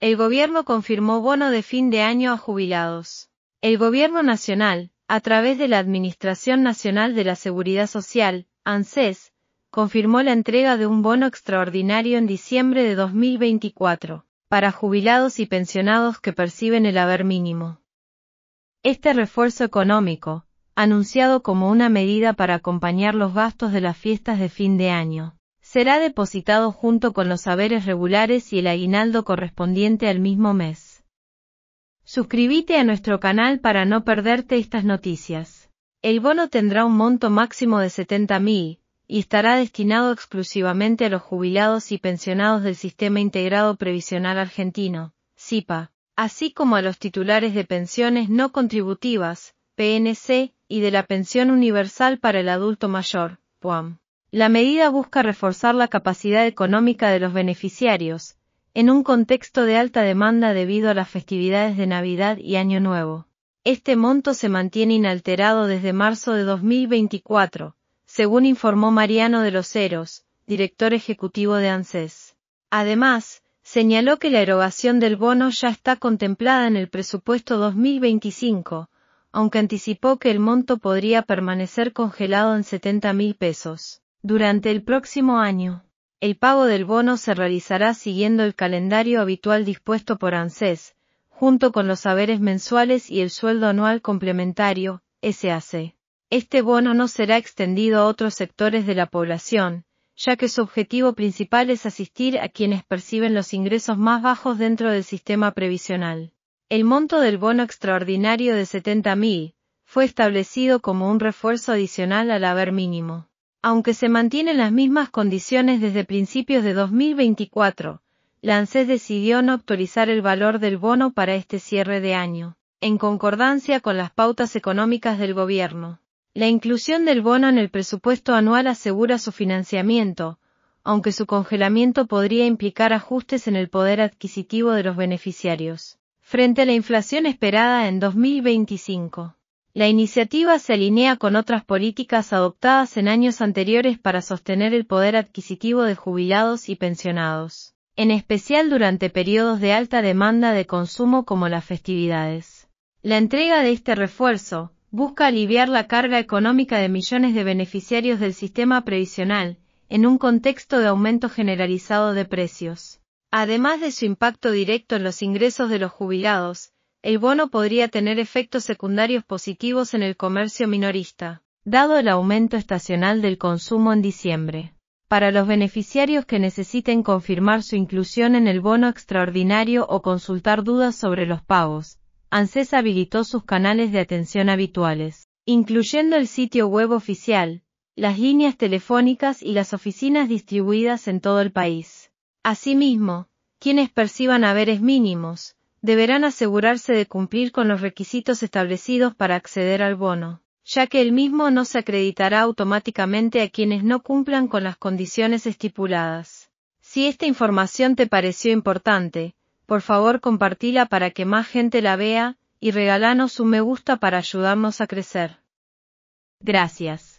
El gobierno confirmó bono de fin de año a jubilados. El gobierno nacional, a través de la Administración Nacional de la Seguridad Social, ANSES, confirmó la entrega de un bono extraordinario en diciembre de 2024, para jubilados y pensionados que perciben el haber mínimo. Este refuerzo económico, anunciado como una medida para acompañar los gastos de las fiestas de fin de año, será depositado junto con los saberes regulares y el aguinaldo correspondiente al mismo mes. Suscríbete a nuestro canal para no perderte estas noticias. El bono tendrá un monto máximo de 70.000 y estará destinado exclusivamente a los jubilados y pensionados del Sistema Integrado Previsional Argentino, SIPA, así como a los titulares de pensiones no contributivas, PNC, y de la Pensión Universal para el Adulto Mayor, PUAM. La medida busca reforzar la capacidad económica de los beneficiarios, en un contexto de alta demanda debido a las festividades de Navidad y Año Nuevo. Este monto se mantiene inalterado desde marzo de 2024, según informó Mariano de los Heros, director ejecutivo de ANSES. Además, señaló que la erogación del bono ya está contemplada en el presupuesto 2025, aunque anticipó que el monto podría permanecer congelado en 70 mil pesos. Durante el próximo año, el pago del bono se realizará siguiendo el calendario habitual dispuesto por ANSES, junto con los haberes mensuales y el sueldo anual complementario, SAC. Este bono no será extendido a otros sectores de la población, ya que su objetivo principal es asistir a quienes perciben los ingresos más bajos dentro del sistema previsional. El monto del bono extraordinario de 70.000 fue establecido como un refuerzo adicional al haber mínimo aunque se mantienen las mismas condiciones desde principios de 2024, la ANSES decidió no actualizar el valor del bono para este cierre de año, en concordancia con las pautas económicas del gobierno. La inclusión del bono en el presupuesto anual asegura su financiamiento, aunque su congelamiento podría implicar ajustes en el poder adquisitivo de los beneficiarios, frente a la inflación esperada en 2025. La iniciativa se alinea con otras políticas adoptadas en años anteriores para sostener el poder adquisitivo de jubilados y pensionados, en especial durante periodos de alta demanda de consumo como las festividades. La entrega de este refuerzo busca aliviar la carga económica de millones de beneficiarios del sistema previsional, en un contexto de aumento generalizado de precios. Además de su impacto directo en los ingresos de los jubilados, el bono podría tener efectos secundarios positivos en el comercio minorista, dado el aumento estacional del consumo en diciembre. Para los beneficiarios que necesiten confirmar su inclusión en el bono extraordinario o consultar dudas sobre los pagos, ANSES habilitó sus canales de atención habituales, incluyendo el sitio web oficial, las líneas telefónicas y las oficinas distribuidas en todo el país. Asimismo, quienes perciban haberes mínimos, deberán asegurarse de cumplir con los requisitos establecidos para acceder al bono, ya que el mismo no se acreditará automáticamente a quienes no cumplan con las condiciones estipuladas. Si esta información te pareció importante, por favor compartila para que más gente la vea, y regalanos un me gusta para ayudarnos a crecer. Gracias.